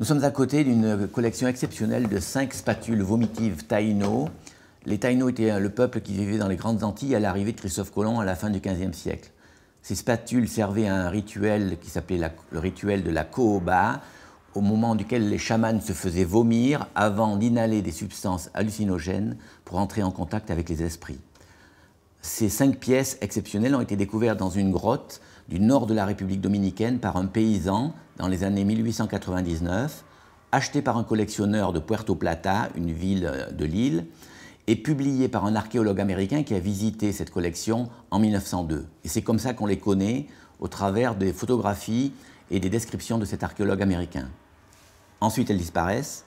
Nous sommes à côté d'une collection exceptionnelle de cinq spatules vomitives taïno. Les taïno étaient euh, le peuple qui vivait dans les grandes Antilles à l'arrivée de Christophe Colomb à la fin du XVe siècle. Ces spatules servaient à un rituel qui s'appelait le rituel de la Kooba, au moment duquel les chamans se faisaient vomir avant d'inhaler des substances hallucinogènes pour entrer en contact avec les esprits. Ces cinq pièces exceptionnelles ont été découvertes dans une grotte du nord de la République dominicaine par un paysan dans les années 1899, acheté par un collectionneur de Puerto Plata, une ville euh, de l'île, et publié par un archéologue américain qui a visité cette collection en 1902. Et c'est comme ça qu'on les connaît au travers des photographies et des descriptions de cet archéologue américain. Ensuite, elles disparaissent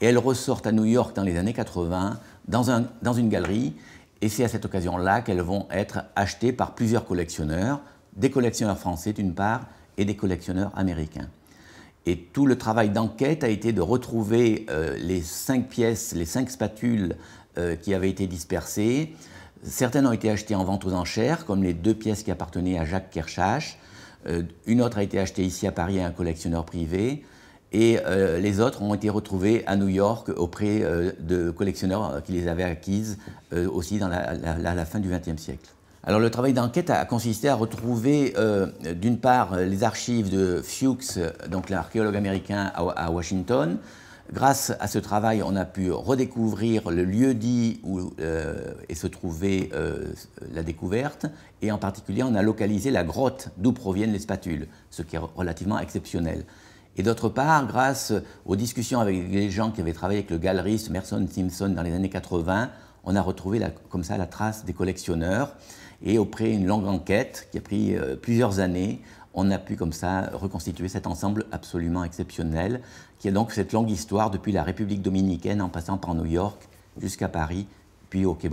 et elles ressortent à New York dans les années 80 dans une galerie. Et c'est à cette occasion-là qu'elles vont être achetées par plusieurs collectionneurs, des collectionneurs français d'une part et des collectionneurs américains. Et tout le travail d'enquête a été de retrouver euh, les cinq pièces, les cinq spatules euh, qui avaient été dispersées. Certaines ont été achetées en vente aux enchères, comme les deux pièces qui appartenaient à Jacques Kerchache. Euh, une autre a été achetée ici à Paris à un collectionneur privé. Et les autres ont été retrouvées à New York auprès de collectionneurs qui les avaient acquises aussi à la fin du XXe siècle. Alors le travail d'enquête a consisté à retrouver euh, d'une part les archives de Fuchs, donc l'archéologue américain à, Washington. Grâce à ce travail, on a pu redécouvrir le lieu dit où et euh, se trouvait euh, la découverte, et en particulier on a localisé la grotte d'où proviennent les spatules, ce qui est relativement exceptionnel. Et d'autre part, grâce aux discussions avec les gens qui avaient travaillé avec le galeriste Merson Simpson dans les années 80, on a retrouvé comme ça la trace des collectionneurs. Et auprès d'une longue enquête qui a pris euh, plusieurs années, on a pu comme ça reconstituer cet ensemble absolument exceptionnel, qui a donc cette longue histoire depuis la République dominicaine en passant par New York jusqu'à Paris, puis au Quai